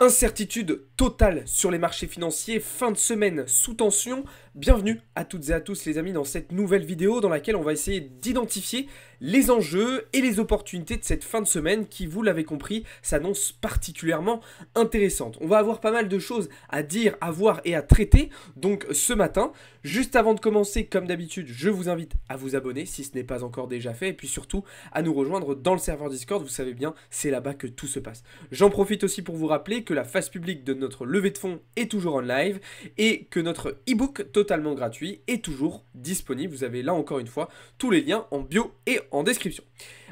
Incertitude totale sur les marchés financiers, fin de semaine sous tension. Bienvenue à toutes et à tous les amis dans cette nouvelle vidéo dans laquelle on va essayer d'identifier les enjeux et les opportunités de cette fin de semaine qui, vous l'avez compris, s'annonce particulièrement intéressante. On va avoir pas mal de choses à dire, à voir et à traiter, donc ce matin. Juste avant de commencer, comme d'habitude, je vous invite à vous abonner si ce n'est pas encore déjà fait, et puis surtout à nous rejoindre dans le serveur Discord, vous savez bien, c'est là-bas que tout se passe. J'en profite aussi pour vous rappeler que la phase publique de notre levée de fonds est toujours en live, et que notre e-book totalement gratuit est toujours disponible. Vous avez là encore une fois tous les liens en bio et en description.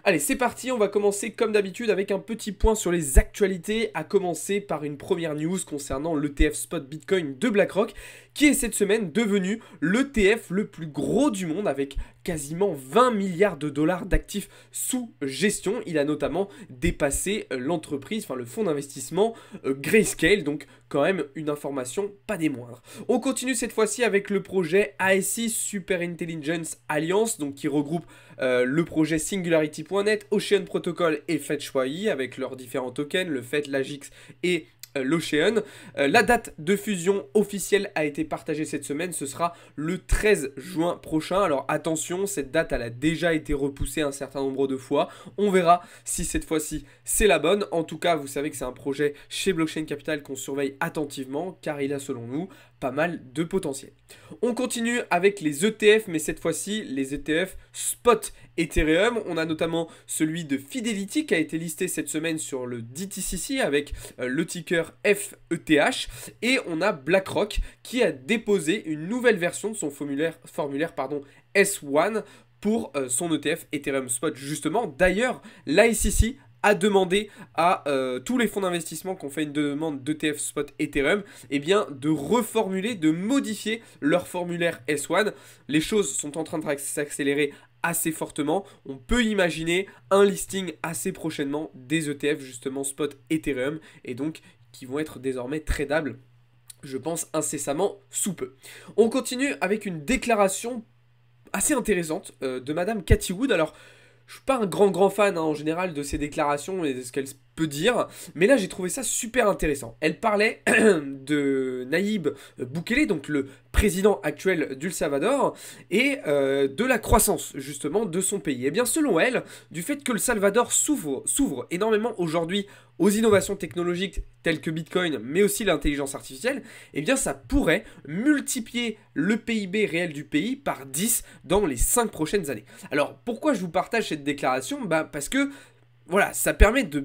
Allez, c'est parti, on va commencer comme d'habitude avec un petit point sur les actualités, à commencer par une première news concernant l'ETF spot Bitcoin de BlackRock qui est cette semaine devenu l'ETF le plus gros du monde avec quasiment 20 milliards de dollars d'actifs sous gestion. Il a notamment dépassé euh, l'entreprise, enfin le fonds d'investissement euh, Grayscale, donc quand même une information pas des moindres. On continue cette fois-ci avec le projet ASI Super Intelligence Alliance, donc qui regroupe euh, le projet Singularity.net, Ocean Protocol et FetchYI e avec leurs différents tokens, le FET, l'AGIX et euh, l'Ocean. Euh, la date de fusion officielle a été partagée cette semaine, ce sera le 13 juin prochain. Alors attention, cette date elle a déjà été repoussée un certain nombre de fois. On verra si cette fois-ci c'est la bonne. En tout cas, vous savez que c'est un projet chez Blockchain Capital qu'on surveille attentivement car il a selon nous pas mal de potentiel. On continue avec les ETF, mais cette fois-ci les ETF spot Ethereum. On a notamment celui de Fidelity qui a été listé cette semaine sur le DTCC avec euh, le ticker FETH. Et on a BlackRock qui a déposé une nouvelle version de son formulaire, formulaire pardon, S1 pour euh, son ETF Ethereum Spot justement. D'ailleurs, l'ICC demander à euh, tous les fonds d'investissement qui ont fait une demande d'ETF spot Ethereum, eh bien de reformuler, de modifier leur formulaire S1. Les choses sont en train de s'accélérer assez fortement. On peut imaginer un listing assez prochainement des ETF justement spot Ethereum et donc qui vont être désormais tradables je pense incessamment sous peu. On continue avec une déclaration assez intéressante euh, de Madame Cathy Wood. Alors, je suis pas un grand grand fan hein, en général de ces déclarations et de ce qu'elles peut dire. Mais là, j'ai trouvé ça super intéressant. Elle parlait de Naïb Bukele, donc le président actuel du Salvador, et euh, de la croissance justement de son pays. Et eh bien selon elle, du fait que le Salvador s'ouvre énormément aujourd'hui aux innovations technologiques telles que Bitcoin, mais aussi l'intelligence artificielle, et eh bien ça pourrait multiplier le PIB réel du pays par 10 dans les 5 prochaines années. Alors pourquoi je vous partage cette déclaration bah Parce que voilà, ça permet de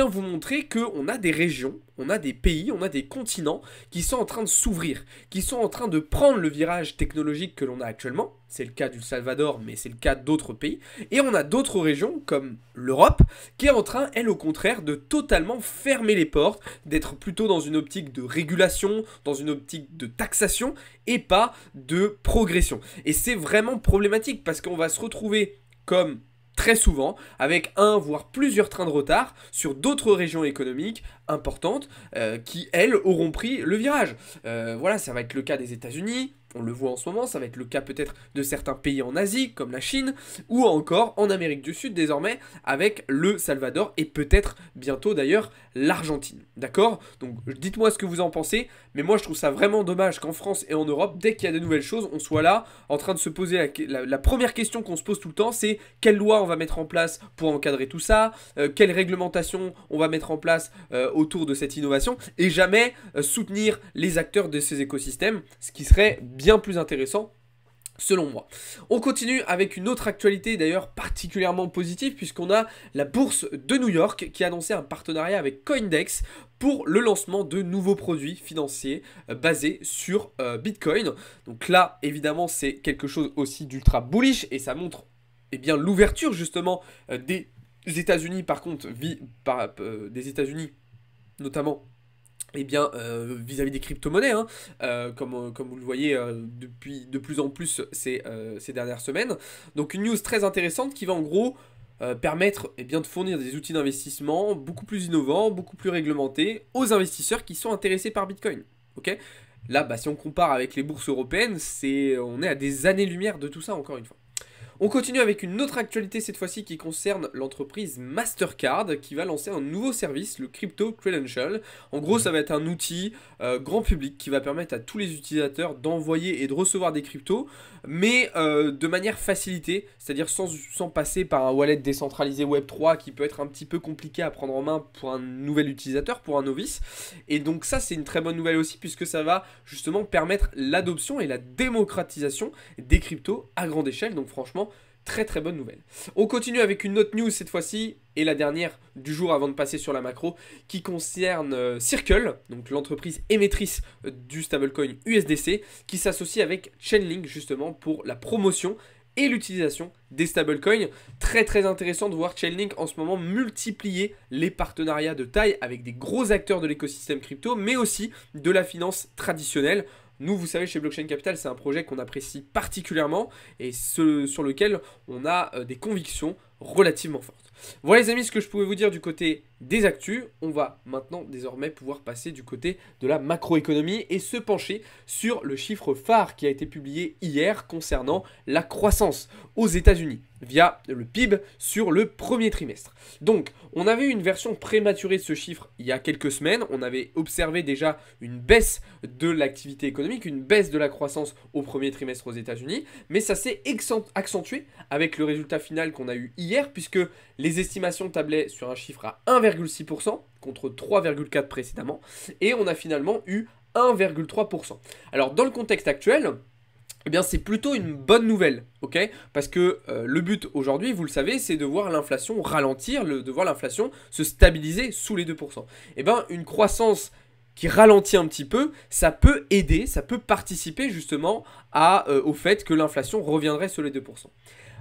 vous montrer qu'on a des régions, on a des pays, on a des continents qui sont en train de s'ouvrir, qui sont en train de prendre le virage technologique que l'on a actuellement. C'est le cas du Salvador, mais c'est le cas d'autres pays. Et on a d'autres régions, comme l'Europe, qui est en train, elle au contraire, de totalement fermer les portes, d'être plutôt dans une optique de régulation, dans une optique de taxation, et pas de progression. Et c'est vraiment problématique, parce qu'on va se retrouver comme très souvent, avec un voire plusieurs trains de retard sur d'autres régions économiques importantes euh, qui, elles, auront pris le virage. Euh, voilà, ça va être le cas des États-Unis, on le voit en ce moment, ça va être le cas peut-être de certains pays en Asie, comme la Chine, ou encore en Amérique du Sud désormais, avec le Salvador et peut-être bientôt d'ailleurs l'Argentine. D'accord Donc dites-moi ce que vous en pensez, mais moi je trouve ça vraiment dommage qu'en France et en Europe, dès qu'il y a de nouvelles choses, on soit là en train de se poser la, première question qu'on se pose tout le temps, c'est quelle loi on va mettre en place pour encadrer tout ça, euh, quelle réglementation on va mettre en place euh, autour de cette innovation, et jamais euh, soutenir les acteurs de ces écosystèmes, ce qui serait bien plus intéressant selon moi. On continue avec une autre actualité d'ailleurs particulièrement positive puisqu'on a la bourse de New York qui a annoncé un partenariat avec Coindex pour le lancement de nouveaux produits financiers euh, basés sur euh, Bitcoin. Donc là, évidemment, c'est quelque chose aussi d'ultra bullish et ça montre et eh bien l'ouverture justement euh, des États-Unis par contre, vie, par, des États-Unis notamment eh bien, euh, vis-à-vis des crypto-monnaies, hein, euh, comme, euh, comme vous le voyez depuis de plus en plus ces, ces, dernières semaines. Donc une news très intéressante qui va en gros permettre et eh bien, de fournir des outils d'investissement beaucoup plus innovants, beaucoup plus réglementés aux investisseurs qui sont intéressés par Bitcoin. ok Là, bah, si on compare avec les bourses européennes, c'est on est à des années-lumière de tout ça encore une fois. On continue avec une autre actualité cette fois-ci qui concerne l'entreprise Mastercard qui va lancer un nouveau service, le Crypto Credential. En gros, ça va être un outil euh, grand public qui va permettre à tous les utilisateurs d'envoyer et de recevoir des cryptos, mais euh, de manière facilitée, c'est-à-dire sans, sans, passer par un wallet décentralisé Web3 qui peut être un petit peu compliqué à prendre en main pour un nouvel utilisateur, pour un novice. Et donc ça, c'est une très bonne nouvelle aussi puisque ça va justement permettre l'adoption et la démocratisation des cryptos à grande échelle. Donc franchement, Très très bonne nouvelle. On continue avec une autre news cette fois-ci, et la dernière du jour avant de passer sur la macro, qui concerne euh, Circle, donc l'entreprise émettrice du stablecoin USDC, qui s'associe avec Chainlink justement pour la promotion et l'utilisation des stablecoins. Très très intéressant de voir Chainlink en ce moment multiplier les partenariats de taille avec des gros acteurs de l'écosystème crypto, mais aussi de la finance traditionnelle. Nous, vous savez, chez Blockchain Capital, c'est un projet qu'on apprécie particulièrement et sur lequel on a euh, des convictions relativement fortes. Voilà les amis ce que je pouvais vous dire du côté des actus, on va maintenant désormais pouvoir passer du côté de la macroéconomie et se pencher sur le chiffre phare qui a été publié hier concernant la croissance aux États-Unis via le PIB sur le premier trimestre. Donc, on avait une version prématurée de ce chiffre il y a quelques semaines, on avait observé déjà une baisse de l'activité économique, une baisse de la croissance au premier trimestre aux États-Unis, mais ça s'est accentué avec le résultat final qu'on a eu hier puisque les estimations tablaient sur un chiffre à 1, contre 3,4% précédemment, et on a finalement eu 1,3%. Alors dans le contexte actuel, eh bien c'est plutôt une bonne nouvelle, ok Parce que euh, le but aujourd'hui, vous le savez, c'est de voir l'inflation ralentir, de voir l'inflation se stabiliser sous les 2%. Et bien une croissance qui ralentit un petit peu, ça peut aider, ça peut participer justement euh, au fait que l'inflation reviendrait sous les 2%.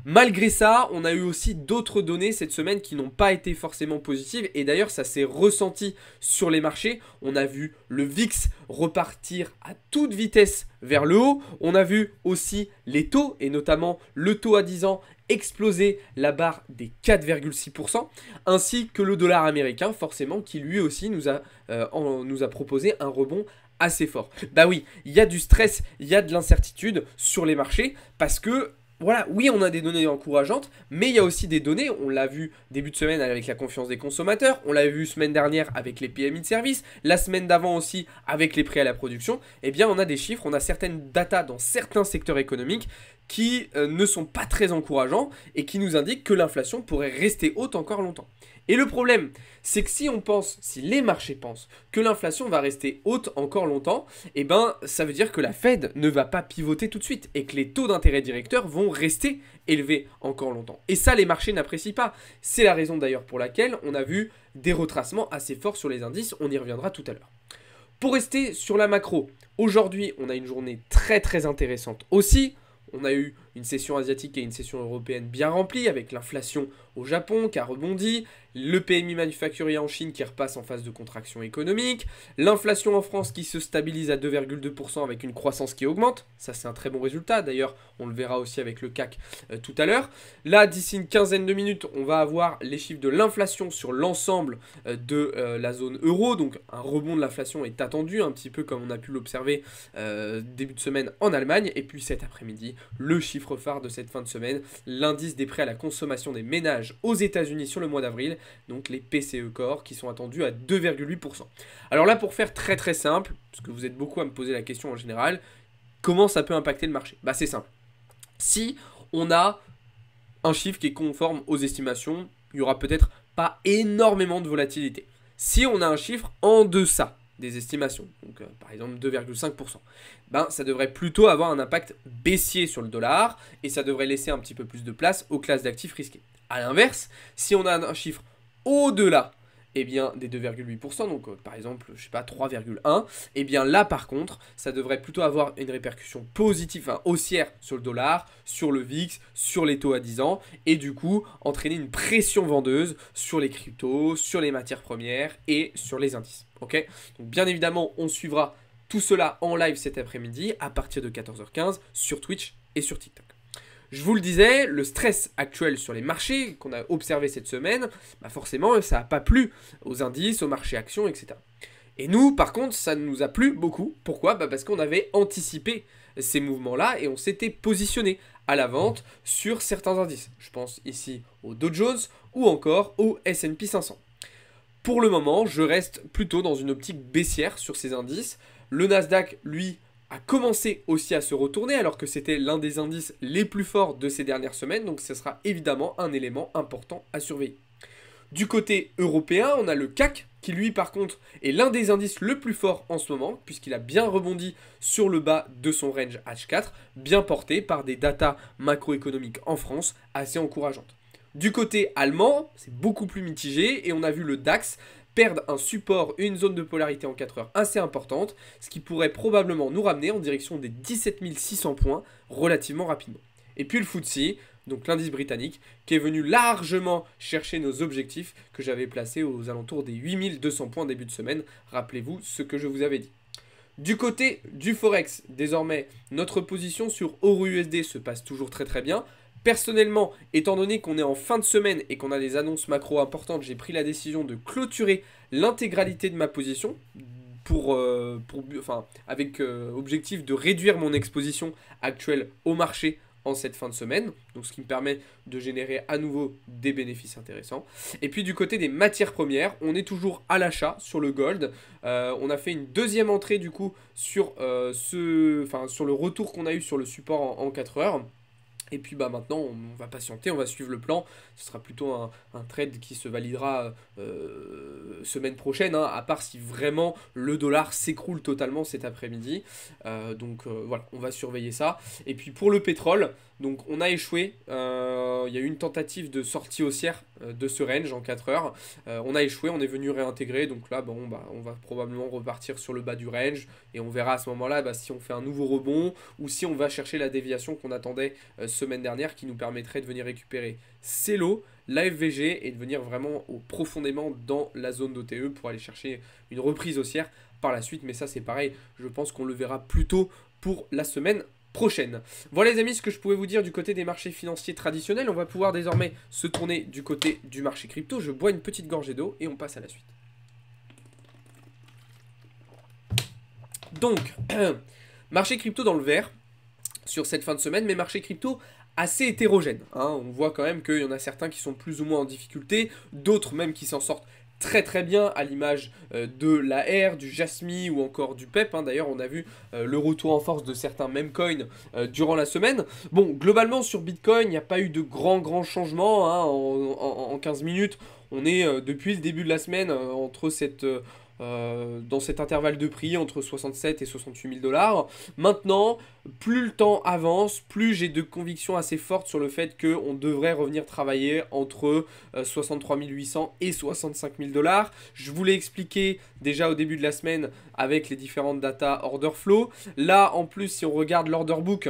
Malgré ça, on a eu aussi d'autres données cette semaine qui n'ont pas été forcément positives et d'ailleurs ça s'est ressenti sur les marchés. On a vu le VIX repartir à toute vitesse vers le haut. On a vu aussi les taux et notamment le taux à 10 ans exploser la barre des 4,6% ainsi que le dollar américain forcément qui lui aussi nous a, euh, nous a proposé un rebond assez fort. Bah oui, il y a du stress, il y a de l'incertitude sur les marchés parce que voilà, oui, on a des données encourageantes, mais il y a aussi des données, on l'a vu début de semaine avec la confiance des consommateurs, on l'a vu semaine dernière avec les PMI de service, la semaine d'avant aussi avec les prix à la production, eh bien on a des chiffres, on a certaines datas dans certains secteurs économiques qui euh, ne sont pas très encourageants et qui nous indiquent que l'inflation pourrait rester haute encore longtemps. Et le problème, c'est que si on pense, si les marchés pensent que l'inflation va rester haute encore longtemps, eh ben ça veut dire que la Fed ne va pas pivoter tout de suite et que les taux d'intérêt directeurs vont rester élevés encore longtemps. Et ça les marchés n'apprécient pas. C'est la raison d'ailleurs pour laquelle on a vu des retracements assez forts sur les indices, on y reviendra tout à l'heure. Pour rester sur la macro, aujourd'hui on a une journée très très intéressante aussi. On a eu une session asiatique et une session européenne bien remplie, avec l'inflation au Japon qui a rebondi, le PMI manufacturier en Chine qui repasse en phase de contraction économique, l'inflation en France qui se stabilise à 2,2% avec une croissance qui augmente, ça c'est un très bon résultat, d'ailleurs on le verra aussi avec le CAC euh, tout à l'heure. Là, d'ici une quinzaine de minutes, on va avoir les chiffres de l'inflation sur l'ensemble euh, de euh, la zone euro, donc un rebond de l'inflation est attendu, un petit peu comme on a pu l'observer début de semaine en Allemagne, et puis cet après-midi, le chiffre phare de cette fin de semaine, l'indice des prêts à la consommation des ménages aux États-Unis sur le mois d'avril, donc les PCE Core, qui sont attendus à 2,8%. Alors là, pour faire très très simple, parce que vous êtes beaucoup à me poser la question en général, comment ça peut impacter le marché Bah c'est simple. Si on a un chiffre qui est conforme aux estimations, il n'y aura peut-être pas énormément de volatilité. Si on a un chiffre en deçà, des estimations, donc euh, par exemple 2,5%, ben, ça devrait plutôt avoir un impact baissier sur le dollar et ça devrait laisser un petit peu plus de place aux classes d'actifs risqués. A l'inverse, si on a un chiffre au-delà eh bien, des 2,8%, donc euh, par exemple, je sais pas, 3,1, eh bien là par contre, ça devrait plutôt avoir une répercussion positive, hein, haussière sur le dollar, sur le VIX, sur les taux à 10 ans, et du coup entraîner une pression vendeuse sur les cryptos, sur les matières premières et sur les indices. Ok Donc bien évidemment, on suivra tout cela en live cet après-midi à partir de 14h15 sur Twitch et sur TikTok. Je vous le disais, le stress actuel sur les marchés qu'on a observé cette semaine, bah forcément, ça n'a pas plu aux indices, aux marchés actions, etc. Et nous, par contre, ça nous a plu beaucoup. Pourquoi bah Parce qu'on avait anticipé ces mouvements-là et on s'était positionné à la vente sur certains indices. Je pense ici au Dow Jones ou encore au S&P 500. Pour le moment, je reste plutôt dans une optique baissière sur ces indices. Le Nasdaq, lui, a commencé aussi à se retourner alors que c'était l'un des indices les plus forts de ces dernières semaines, donc ce sera évidemment un élément important à surveiller. Du côté européen, on a le CAC qui lui par contre est l'un des indices le plus fort en ce moment puisqu'il a bien rebondi sur le bas de son range H4, bien porté par des datas macroéconomiques en France assez encourageantes. Du côté allemand, c'est beaucoup plus mitigé et on a vu le DAX perdre un support une zone de polarité en 4 heures assez importante, ce qui pourrait probablement nous ramener en direction des 17 600 points relativement rapidement. Et puis le FTSE, donc l'indice britannique, qui est venu largement chercher nos objectifs que j'avais placés aux alentours des 8200 points début de semaine. Rappelez-vous ce que je vous avais dit. Du côté du Forex, désormais, notre position sur EURUSD se passe toujours très très bien. Personnellement, étant donné qu'on est en fin de semaine et qu'on a des annonces macro importantes, j'ai pris la décision de clôturer l'intégralité de ma position pour, euh, enfin, avec euh, objectif de réduire mon exposition actuelle au marché en cette fin de semaine, donc ce qui me permet de générer à nouveau des bénéfices intéressants. Et puis du côté des matières premières, on est toujours à l'achat sur le gold. Euh, on a fait une deuxième entrée du coup sur, ce, sur le retour qu'on a eu sur le support en, en 4 heures. Et puis bah maintenant, on, va patienter, on va suivre le plan. Ce sera plutôt un, trade qui se validera euh, semaine prochaine, hein, à part si vraiment le dollar s'écroule totalement cet après-midi. Euh, donc euh, voilà, on va surveiller ça. Et puis pour le pétrole, donc on a échoué. Euh, il y a eu une tentative de sortie haussière euh, de ce range en 4 heures. Euh, on a échoué, on est venu réintégrer. Donc là, bon, bah, on va probablement repartir sur le bas du range. Et on verra à ce moment-là bah, si on fait un nouveau rebond ou si on va chercher la déviation qu'on attendait semaine dernière qui nous permettrait de venir récupérer ces lots, la FVG et de venir vraiment profondément dans la zone d'OTE pour aller chercher une reprise haussière par la suite. Mais ça, c'est pareil. Je pense qu'on le verra plus tôt pour la semaine prochaine. Voilà les amis ce que je pouvais vous dire du côté des marchés financiers traditionnels. On va pouvoir désormais se tourner du côté du marché crypto. Je bois une petite gorgée d'eau et on passe à la suite. Donc, marché crypto dans le vert sur cette fin de semaine, mais marché crypto assez hétérogène. Hein. On voit quand même qu'il y en a certains qui sont plus ou moins en difficulté, d'autres même qui s'en sortent très très bien à l'image euh, de la R, du JASMINE ou encore du Pep. Hein. D'ailleurs, on a vu euh, le retour en force de certains même coins euh, durant la semaine. Bon, globalement sur Bitcoin, il n'y a pas eu de grand grand changement hein. en, en, 15 minutes. On est depuis le début de la semaine entre cette euh, dans cet intervalle de prix entre 67 et 68 000 dollars. Maintenant, plus le temps avance, plus j'ai de convictions assez fortes sur le fait qu'on devrait revenir travailler entre 63 euh, 800 et 65 000 dollars. Je vous l'ai expliqué déjà au début de la semaine avec les différentes data order flow. Là, en plus, si on regarde l'order book,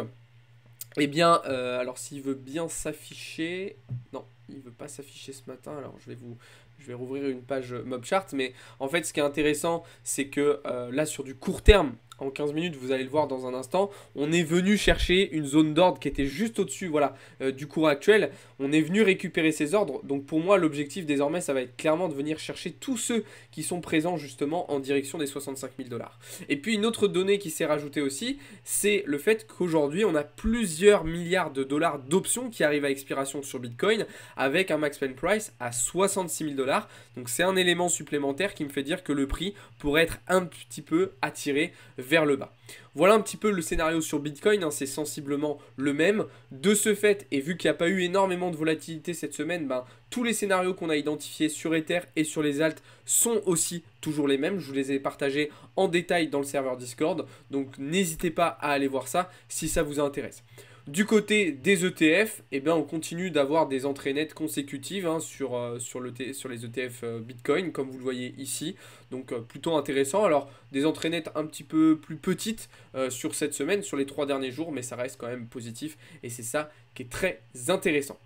eh bien, euh, alors s'il veut bien s'afficher... Non, il ne veut pas s'afficher ce matin, alors je vais vous je vais rouvrir une page mob chart, mais en fait, ce qui est intéressant, c'est que euh, là, sur du court terme, en 15 minutes, vous allez le voir dans un instant. On est venu chercher une zone d'ordre qui était juste au-dessus voilà, euh, du cours actuel. On est venu récupérer ces ordres. Donc pour moi, l'objectif désormais, ça va être clairement de venir chercher tous ceux qui sont présents justement en direction des 65 000 dollars. Et puis une autre donnée qui s'est rajoutée aussi, c'est le fait qu'aujourd'hui, on a plusieurs milliards de dollars d'options qui arrivent à expiration sur Bitcoin avec un max pen price à 66 000 dollars. Donc c'est un élément supplémentaire qui me fait dire que le prix pourrait être un petit peu attiré vers le bas. Voilà un petit peu le scénario sur Bitcoin, hein, c'est sensiblement le même. De ce fait, et vu qu'il n'y a pas eu énormément de volatilité cette semaine, ben, tous les scénarios qu'on a identifiés sur Ether et sur les alts sont aussi toujours les mêmes. Je vous les ai partagés en détail dans le serveur Discord, donc n'hésitez pas à aller voir ça si ça vous intéresse. Du côté des ETF, eh ben, on continue d'avoir des entrées nettes consécutives hein, sur, euh, sur, le sur, les ETF euh, Bitcoin, comme vous le voyez ici. Donc euh, plutôt intéressant. Alors des entrées nettes un petit peu plus petites sur cette semaine, sur les trois derniers jours, mais ça reste quand même positif et c'est ça qui est très intéressant.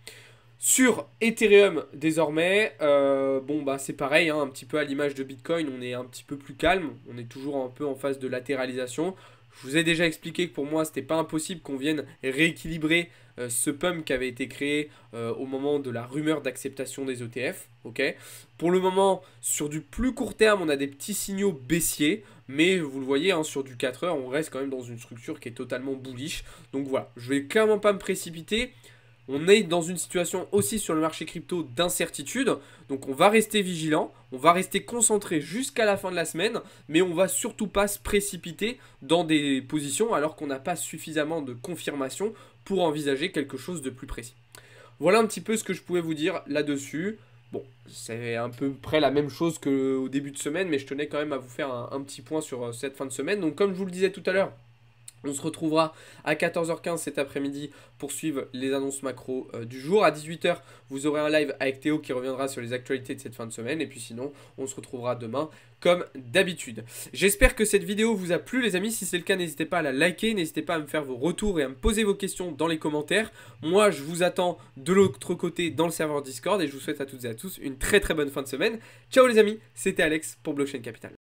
Sur Ethereum désormais, bon bah c'est pareil, hein, un petit peu à l'image de Bitcoin, on est un petit peu plus calme, on est toujours un peu en phase de latéralisation. Je vous ai déjà expliqué que pour moi, c'était pas impossible qu'on vienne rééquilibrer euh, ce pump qui avait été créé euh, au moment de la rumeur d'acceptation des ETF. pour le moment, sur du plus court terme, on a des petits signaux baissiers, mais vous le voyez, hein, sur du 4 heures, on reste quand même dans une structure qui est totalement bullish. Donc voilà, je vais clairement pas me précipiter on est dans une situation aussi sur le marché crypto d'incertitude. Donc on va rester vigilant, on va rester concentré jusqu'à la fin de la semaine, mais on va surtout pas se précipiter dans des positions alors qu'on n'a pas suffisamment de confirmation pour envisager quelque chose de plus précis. Voilà un petit peu ce que je pouvais vous dire là-dessus. Bon, c'est à peu près la même chose qu'au début de semaine, mais je tenais quand même à vous faire un petit point sur euh, cette fin de semaine. Donc comme je vous le disais tout à l'heure, on se retrouvera à 14h15 cet après-midi pour suivre les annonces macro euh, du jour. À 18h, vous aurez un live avec Théo qui reviendra sur les actualités de cette fin de semaine. Et puis sinon, on se retrouvera demain comme d'habitude. J'espère que cette vidéo vous a plu les amis. Si c'est le cas, n'hésitez pas à la liker, n'hésitez pas à me faire vos retours et à me poser vos questions dans les commentaires. Moi, je vous attends de l'autre côté dans le serveur Discord et je vous souhaite à toutes et à tous une très très bonne fin de semaine. Ciao les amis, c'était Alex pour Blockchain Capital.